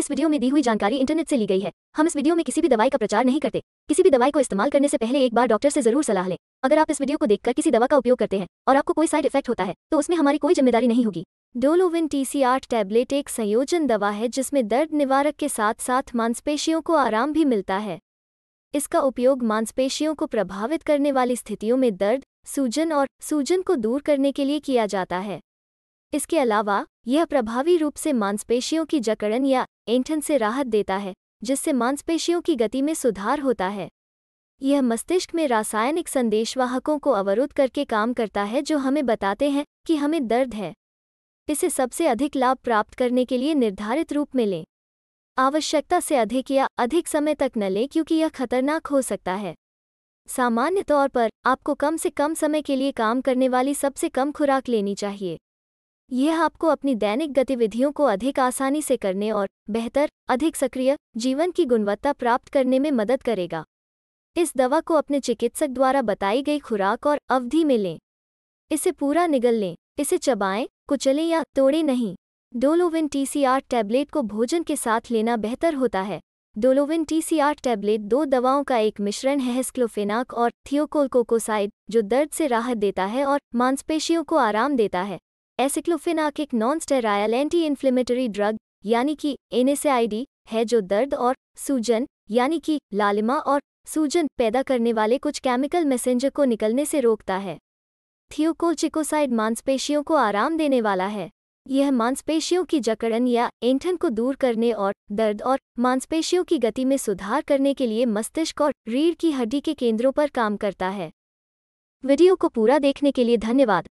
इस वीडियो में दी हुई जानकारी इंटरनेट से ली गई है हम इस वीडियो में किसी भी दवाई का प्रचार नहीं करते किसी भी दवाई को इस्तेमाल करने से पहले एक बार डॉक्टर से जरूर सलाह लें अगर आप इस वीडियो को देखकर किसी दवा का उपयोग करते हैं और आपको कोई साइड इफेक्ट होता है तो उसमें हमारी कोई जिम्मेदारी नहीं होगी डोलोविन टीसी आठ टैबलेट एक संयोजन दवा है जिसमें दर्द निवारक के साथ साथ मांसपेशियों को आराम भी मिलता है इसका उपयोग मांसपेशियों को प्रभावित करने वाली स्थितियों में दर्द सूजन और सूजन को दूर करने के लिए किया जाता है इसके अलावा यह प्रभावी रूप से मांसपेशियों की जकड़न या एंठन से राहत देता है जिससे मांसपेशियों की गति में सुधार होता है यह मस्तिष्क में रासायनिक संदेशवाहकों को अवरुद्ध करके काम करता है जो हमें बताते हैं कि हमें दर्द है इसे सबसे अधिक लाभ प्राप्त करने के लिए निर्धारित रूप में लें आवश्यकता से अधिक या अधिक समय तक न लें क्योंकि यह खतरनाक हो सकता है सामान्य तौर पर आपको कम से कम समय के लिए काम करने वाली सबसे कम खुराक लेनी चाहिए यह आपको अपनी दैनिक गतिविधियों को अधिक आसानी से करने और बेहतर अधिक सक्रिय जीवन की गुणवत्ता प्राप्त करने में मदद करेगा इस दवा को अपने चिकित्सक द्वारा बताई गई खुराक और अवधि में लें इसे पूरा निगल लें इसे चबाएं कुचलें या तोड़ें नहीं डोलोविन टीसीआर टैबलेट को भोजन के साथ लेना बेहतर होता है डोलोविन टीसीआर टैबलेट दो दवाओं का एक मिश्रण है हेस्क्लोफेनाक और थियोकोलकोकोसाइड जो दर्द से राहत देता है और मांसपेशियों को आराम देता है एसिक्लोफिनाक एक non steroidal anti inflammatory drug यानी कि एनएसआईडी है जो दर्द और सूजन यानी कि लालिमा और सूजन पैदा करने वाले कुछ केमिकल मैसेंजर को निकलने से रोकता है थियोकोलचिकोसाइड मांसपेशियों को आराम देने वाला है यह मांसपेशियों की जकड़न या एंठन को दूर करने और दर्द और मांसपेशियों की गति में सुधार करने के लिए मस्तिष्क और रीढ़ की हड्डी के केंद्रों पर काम करता है वीडियो को पूरा देखने के लिए धन्यवाद